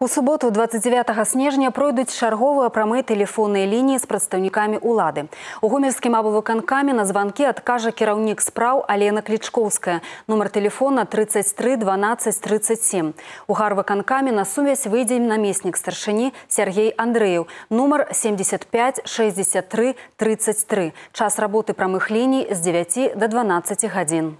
У суботу 29 снежня пройдуць шарговые прамыя тэлефонныя линии с прадстаўнікамі УЛАДы. У гомельскім абавыканкамі на звонки адкажа керовник спраў Алена Клічкоўская, нумар тэлефона 33 12 37. У гарвыканкамі на сумесь выйдем наместник старшини Сергей Андреев, нумар 75 63 33. Час работы прамых линий с 9 до 12 гадзін.